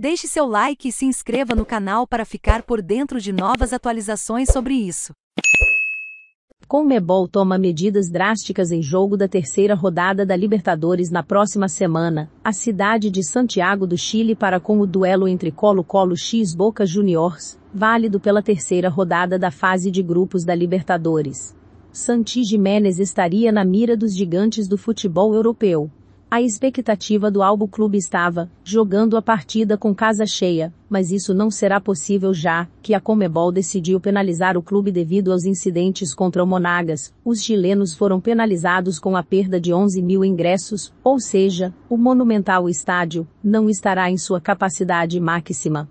Deixe seu like e se inscreva no canal para ficar por dentro de novas atualizações sobre isso. Mebol toma medidas drásticas em jogo da terceira rodada da Libertadores na próxima semana, a cidade de Santiago do Chile para com o duelo entre Colo-Colo X Boca Juniors, válido pela terceira rodada da fase de grupos da Libertadores. Santi Jiménez estaria na mira dos gigantes do futebol europeu, a expectativa do Albo Clube estava, jogando a partida com casa cheia, mas isso não será possível já, que a Comebol decidiu penalizar o clube devido aos incidentes contra o Monagas, os chilenos foram penalizados com a perda de 11 mil ingressos, ou seja, o monumental estádio, não estará em sua capacidade máxima.